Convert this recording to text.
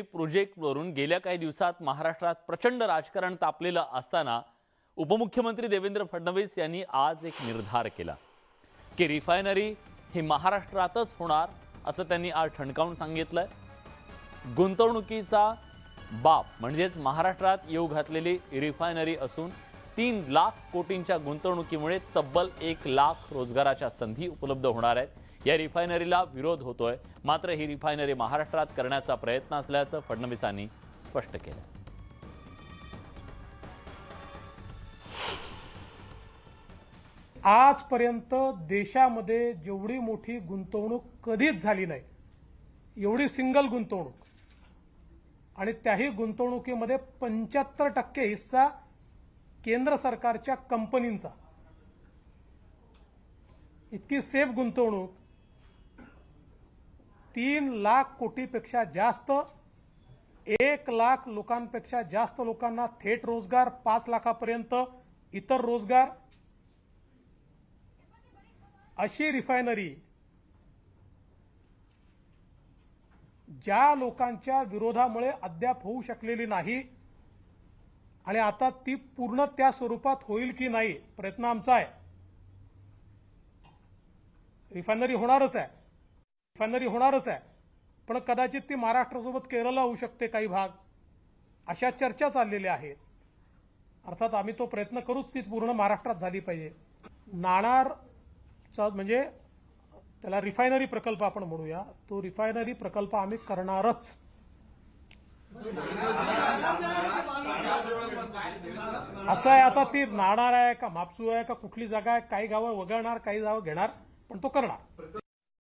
प्रोजेक्टवरून गेल्या काही दिवसात महाराष्ट्रात प्रचंड राजकारण तापलेलं असताना उपमुख्यमंत्री देवेंद्र फडणवीस यांनी आज एक निर्धार केला की रिफायनरी ही महाराष्ट्रातच होणार असं त्यांनी आज ठणकावून सांगितलं गुंतवणुकीचा बाप म्हणजेच महाराष्ट्रात येऊ घातलेली रिफायनरी असून तीन लाख कोटींच्या गुंतवणुकीमुळे तब्बल एक लाख रोजगाराच्या संधी उपलब्ध होणार आहेत या रिफायनरीला विरोध होतोय मात्र ही रिफायनरी महाराष्ट्रात करण्याचा प्रयत्न असल्याचं फडणवीसांनी स्पष्ट केलं आजपर्यंत देशामध्ये जेवढी मोठी गुंतवणूक कधीच झाली नाही एवढी सिंगल गुंतवणूक आणि त्याही गुंतवणुकीमध्ये पंच्याहत्तर टक्के हिस्सा केंद्र सरकारच्या कंपनींचा इतकी सेफ गुंतवणूक तीन लाख कोटीपेक्षा जास्त एक लाख लोकांपेक्षा जास्त लोकांना थेट रोजगार पाच लाखापर्यंत इतर रोजगार अशी रिफायनरी ज्या लोकांच्या विरोधामुळे अद्याप होऊ शकलेली नाही आणि आता ती पूर्ण त्या स्वरूपात होईल की नाही प्रयत्न आमचा आहे रिफायनरी होणारच आहे रिफायनरी होणारच आहे पण कदाचित ती महाराष्ट्रासोबत केरळला होऊ शकते काही भाग अशा चर्चा चाललेल्या आहेत अर्थात आम्ही तो प्रयत्न करूच ती पूर्ण महाराष्ट्रात झाली पाहिजे नाणारचा म्हणजे त्याला रिफायनरी प्रकल्प आपण म्हणूया तो रिफायनरी प्रकल्प आम्ही करणारच असं आहे आता ती नाणार आहे का मापसू आहे का कुठली जागा आहे काही गावं वगळणार काही गावं घेणार पण तो करणार